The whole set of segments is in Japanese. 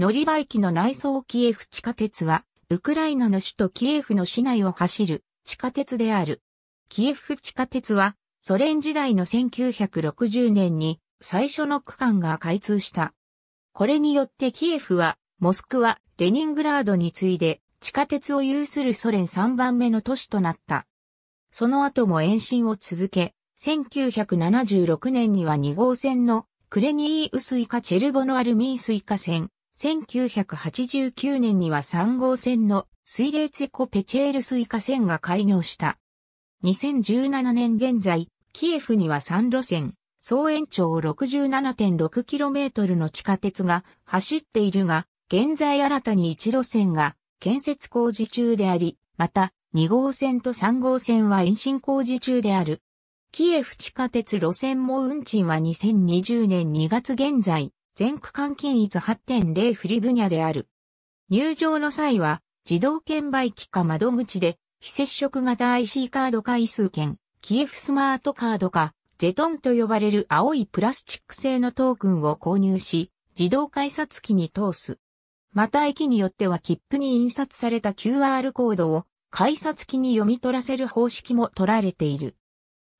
乗り場駅の内装キエフ地下鉄は、ウクライナの首都キエフの市内を走る地下鉄である。キエフ地下鉄は、ソ連時代の1960年に最初の区間が開通した。これによってキエフは、モスクワ、レニングラードに次いで地下鉄を有するソ連3番目の都市となった。その後も延伸を続け、1976年には2号線のクレニーウスイカチェルボノアルミンスイカ線、1989年には3号線の水冷ツェコペチェールスイカ線が開業した。2017年現在、キエフには3路線、総延長 67.6km の地下鉄が走っているが、現在新たに1路線が建設工事中であり、また2号線と3号線は延伸工事中である。キエフ地下鉄路線も運賃は2020年2月現在、全区間均一8.0フリブニャである。入場の際は、自動券売機か窓口で、非接触型 IC カード回数券、キエフスマートカードか、ゼトンと呼ばれる青いプラスチック製のトークンを購入し、自動改札機に通す。また駅によっては切符に印刷された QR コードを改札機に読み取らせる方式も取られている。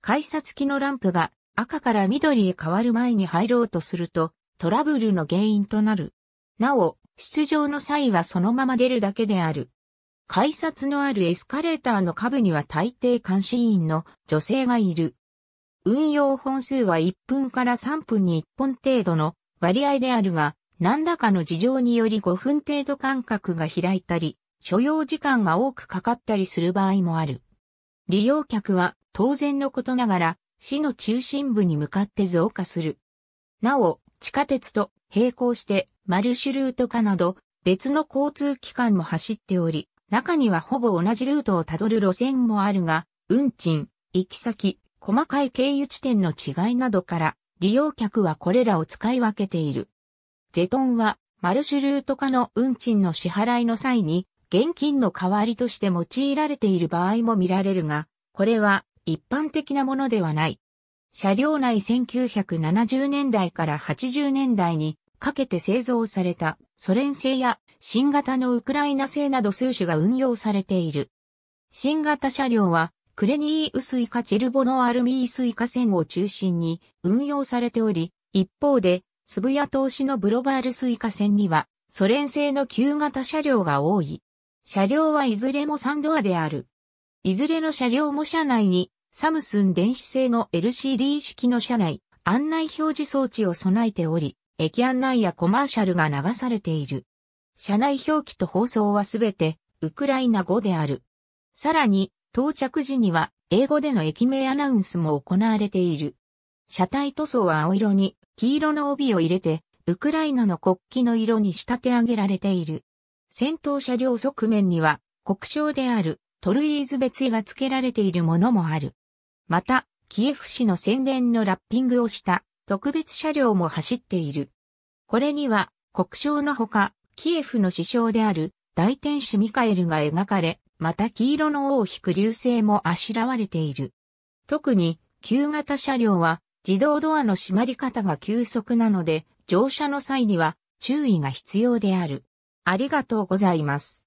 改札機のランプが赤から緑へ変わる前に入ろうとすると、トラブルの原因となる。なお、出場の際はそのまま出るだけである。改札のあるエスカレーターの下部には大抵監視員の女性がいる。運用本数は1分から3分に1本程度の割合であるが、何らかの事情により5分程度間隔が開いたり、所要時間が多くかかったりする場合もある。利用客は当然のことながら、市の中心部に向かって増加する。なお、地下鉄と並行してマルシュルート化など別の交通機関も走っており、中にはほぼ同じルートをたどる路線もあるが、運賃、行き先、細かい経由地点の違いなどから、利用客はこれらを使い分けている。ジェトンは、マルシュルート化の運賃の支払いの際に、現金の代わりとして用いられている場合も見られるが、これは一般的なものではない。車両内1970年代から80年代にかけて製造されたソ連製や新型のウクライナ製など数種が運用されている。新型車両はクレニーウスイカチェルボノアルミースイカ線を中心に運用されており、一方で、スブヤ投資のブロバールスイカ線には、ソ連製の旧型車両が多い。車両はいずれも3ドアである。いずれの車両も車内にサムスン電子製の LCD 式の車内案内表示装置を備えており、駅案内やコマーシャルが流されている。車内表記と放送はすべてウクライナ語である。さらに、到着時には英語での駅名アナウンスも行われている。車体塗装は青色に黄色の帯を入れて、ウクライナの国旗の色に仕立て上げられている。先頭車両側面には国章であるトルイーズ別が付けられているものもある。また、キエフ市の宣伝のラッピングをした特別車両も走っている。これには国章のほか、キエフの首相である大天使ミカエルが描かれ、また黄色の尾を引く流星もあしらわれている。特に、旧型車両は自動ドアの閉まり方が急速なので、乗車の際には注意が必要である。ありがとうございます。